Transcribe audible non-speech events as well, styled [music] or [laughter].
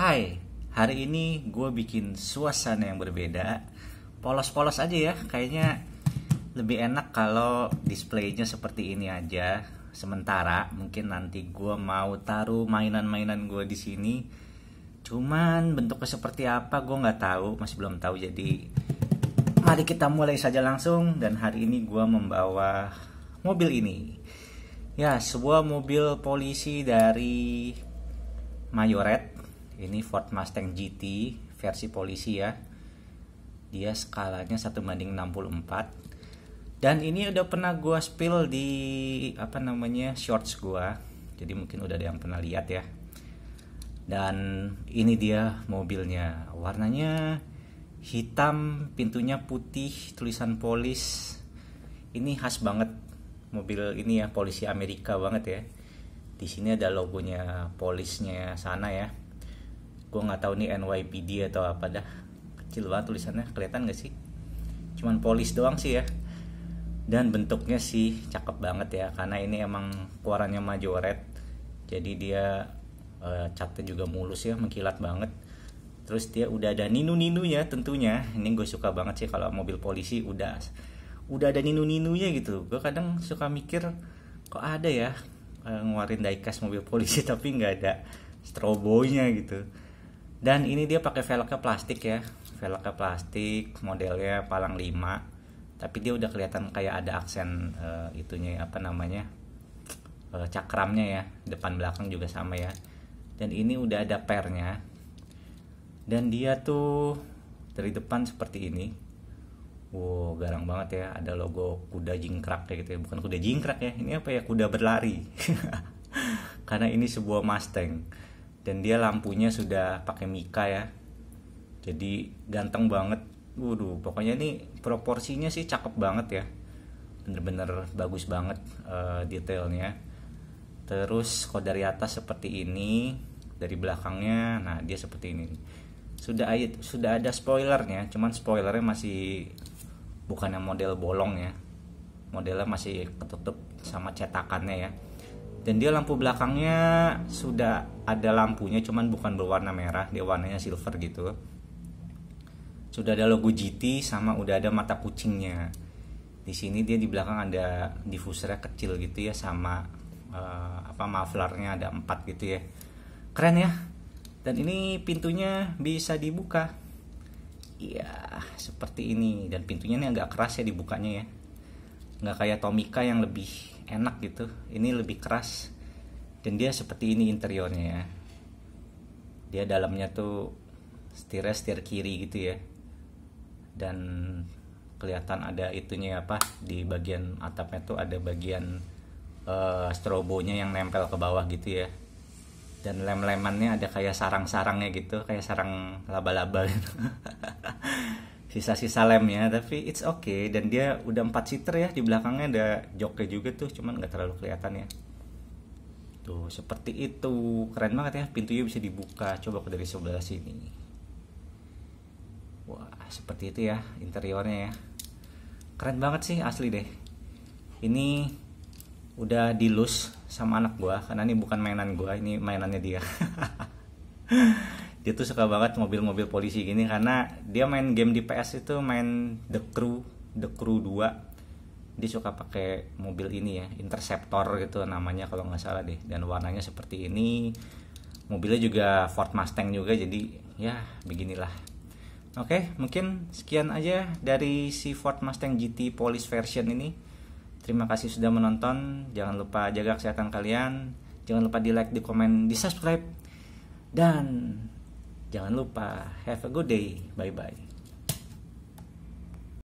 Hai, hari ini gue bikin suasana yang berbeda Polos-polos aja ya, kayaknya lebih enak kalau displaynya seperti ini aja Sementara mungkin nanti gue mau taruh mainan-mainan gue di sini Cuman bentuknya seperti apa gue nggak tahu, masih belum tahu jadi Mari kita mulai saja langsung dan hari ini gue membawa mobil ini ya sebuah mobil polisi dari Mayoret ini Ford Mustang GT versi polisi ya. Dia skalanya 1 banding 64. Dan ini udah pernah gua spill di apa namanya shorts gua. Jadi mungkin udah ada yang pernah lihat ya. Dan ini dia mobilnya. Warnanya hitam, pintunya putih, tulisan polis. Ini khas banget mobil ini ya polisi Amerika banget ya di sini ada logonya polisnya sana ya gue nggak tahu nih NYPD atau apa dah kecil banget tulisannya kelihatan gak sih cuman polis doang sih ya dan bentuknya sih cakep banget ya karena ini emang keluarannya majoret jadi dia e, catnya juga mulus ya mengkilat banget terus dia udah ada ninu ninunya tentunya ini gue suka banget sih kalau mobil polisi udah udah ada ninu ninunya gitu gue kadang suka mikir kok ada ya e, ngeluarin diecast mobil polisi [laughs] tapi nggak ada strobonya gitu dan ini dia pakai velgnya plastik ya velgnya plastik modelnya palang 5 tapi dia udah kelihatan kayak ada aksen uh, itunya apa namanya uh, cakramnya ya depan belakang juga sama ya dan ini udah ada pernya dan dia tuh dari depan seperti ini wow garang banget ya ada logo kuda jingkrak kayak gitu ya bukan kuda jingkrak ya ini apa ya kuda berlari [laughs] karena ini sebuah Mustang dan dia lampunya sudah pakai mika ya jadi ganteng banget waduh pokoknya ini proporsinya sih cakep banget ya bener-bener bagus banget uh, detailnya terus kalau dari atas seperti ini dari belakangnya nah dia seperti ini sudah sudah ada spoilernya cuman spoilernya masih bukan yang model bolong ya modelnya masih ketutup sama cetakannya ya dan dia lampu belakangnya sudah ada lampunya cuman bukan berwarna merah dia warnanya silver gitu sudah ada logo GT sama udah ada mata kucingnya di sini dia di belakang ada diffusernya kecil gitu ya sama uh, apa mufflernya ada empat gitu ya keren ya dan ini pintunya bisa dibuka iya seperti ini dan pintunya ini agak keras ya dibukanya ya nggak kayak Tomica yang lebih enak gitu ini lebih keras dan dia seperti ini interiornya ya dia dalamnya tuh setirnya setir kiri gitu ya dan kelihatan ada itunya apa di bagian atapnya tuh ada bagian uh, strobonya yang nempel ke bawah gitu ya dan lem-lemannya ada kayak sarang-sarangnya gitu kayak sarang laba-laba gitu [laughs] sisa-sisa lemnya tapi it's okay dan dia udah empat seater ya di belakangnya ada joknya juga tuh cuman nggak terlalu kelihatan ya tuh seperti itu keren banget ya pintunya bisa dibuka coba aku dari sebelah sini wah seperti itu ya interiornya ya keren banget sih asli deh ini udah dilus sama anak gua karena ini bukan mainan gua ini mainannya dia [laughs] dia tuh suka banget mobil-mobil polisi gini karena dia main game di PS itu main The Crew The Crew 2 dia suka pakai mobil ini ya Interceptor gitu namanya kalau nggak salah deh dan warnanya seperti ini mobilnya juga Ford Mustang juga jadi ya beginilah Oke, mungkin sekian aja dari si Ford Mustang GT Police version ini. Terima kasih sudah menonton. Jangan lupa jaga kesehatan kalian. Jangan lupa di like, di komen, di subscribe. Dan Jangan lupa, have a good day. Bye bye.